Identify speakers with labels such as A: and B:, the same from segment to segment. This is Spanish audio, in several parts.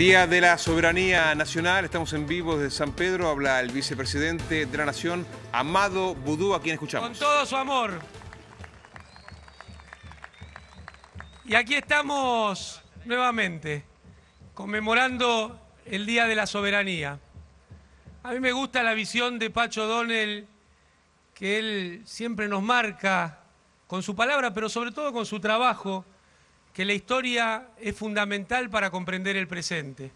A: Día de la Soberanía Nacional, estamos en vivo desde San Pedro, habla el vicepresidente de la Nación, Amado Budú. a quien escuchamos.
B: Con todo su amor. Y aquí estamos nuevamente, conmemorando el Día de la Soberanía. A mí me gusta la visión de Pacho Donel, que él siempre nos marca con su palabra, pero sobre todo con su trabajo que la historia es fundamental para comprender el presente.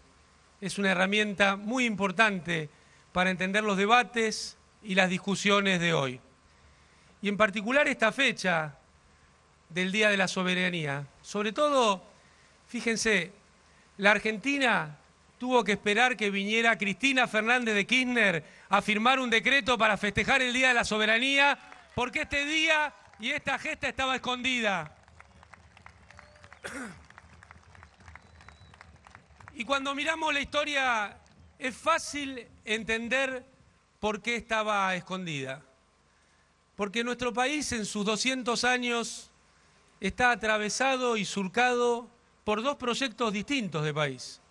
B: Es una herramienta muy importante para entender los debates y las discusiones de hoy. Y en particular esta fecha del Día de la Soberanía. Sobre todo, fíjense, la Argentina tuvo que esperar que viniera Cristina Fernández de Kirchner a firmar un decreto para festejar el Día de la Soberanía, porque este día y esta gesta estaba escondida. Y cuando miramos la historia, es fácil entender por qué estaba escondida. Porque nuestro país en sus 200 años está atravesado y surcado por dos proyectos distintos de país,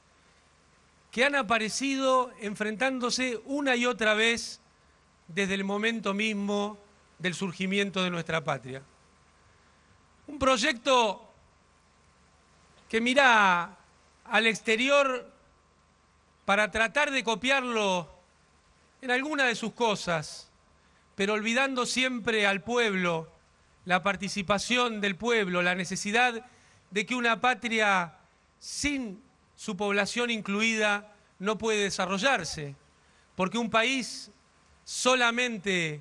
B: que han aparecido enfrentándose una y otra vez desde el momento mismo del surgimiento de nuestra patria. Un proyecto que mira al exterior para tratar de copiarlo en alguna de sus cosas, pero olvidando siempre al pueblo, la participación del pueblo, la necesidad de que una patria sin su población incluida no puede desarrollarse, porque un país solamente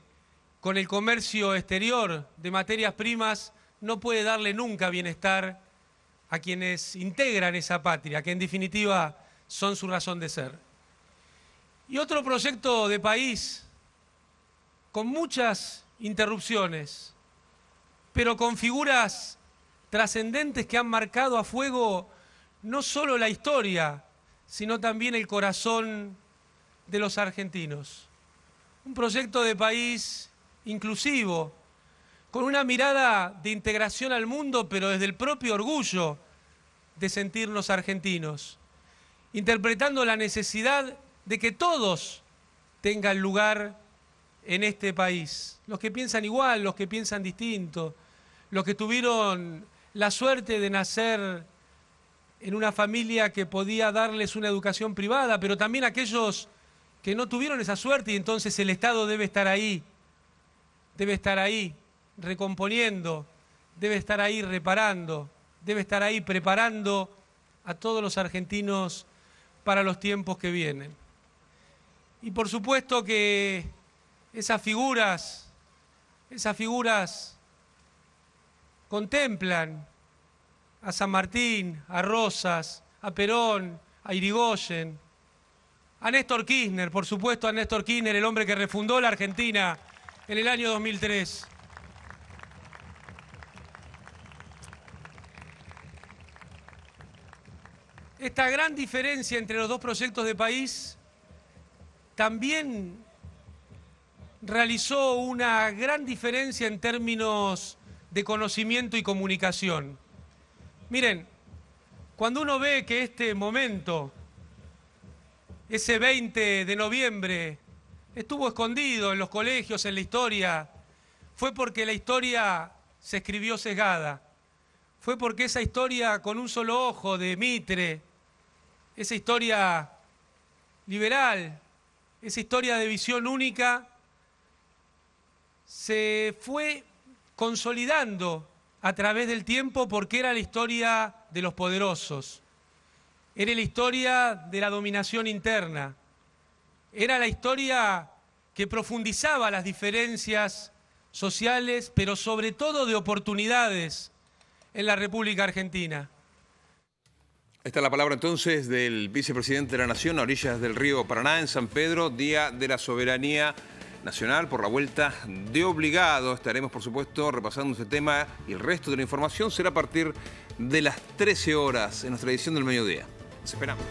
B: con el comercio exterior de materias primas no puede darle nunca bienestar a quienes integran esa patria, que en definitiva son su razón de ser. Y otro proyecto de país con muchas interrupciones, pero con figuras trascendentes que han marcado a fuego no solo la historia, sino también el corazón de los argentinos. Un proyecto de país inclusivo, con una mirada de integración al mundo, pero desde el propio orgullo de sentirnos argentinos, interpretando la necesidad de que todos tengan lugar en este país, los que piensan igual, los que piensan distinto, los que tuvieron la suerte de nacer en una familia que podía darles una educación privada, pero también aquellos que no tuvieron esa suerte y entonces el Estado debe estar ahí, debe estar ahí recomponiendo, debe estar ahí reparando, debe estar ahí preparando a todos los argentinos para los tiempos que vienen. Y por supuesto que esas figuras, esas figuras contemplan a San Martín, a Rosas, a Perón, a Irigoyen, a Néstor Kirchner, por supuesto a Néstor Kirchner, el hombre que refundó la Argentina en el año 2003. Esta gran diferencia entre los dos proyectos de país también realizó una gran diferencia en términos de conocimiento y comunicación. Miren, cuando uno ve que este momento, ese 20 de noviembre, estuvo escondido en los colegios, en la historia, fue porque la historia se escribió sesgada, fue porque esa historia con un solo ojo de Mitre, esa historia liberal, esa historia de visión única, se fue consolidando a través del tiempo porque era la historia de los poderosos, era la historia de la dominación interna, era la historia que profundizaba las diferencias sociales, pero sobre todo de oportunidades en la República Argentina.
A: Esta es la palabra entonces del vicepresidente de la Nación a orillas del río Paraná, en San Pedro, Día de la Soberanía Nacional por la vuelta de obligado. Estaremos, por supuesto, repasando este tema y el resto de la información será a partir de las 13 horas en nuestra edición del mediodía. esperamos.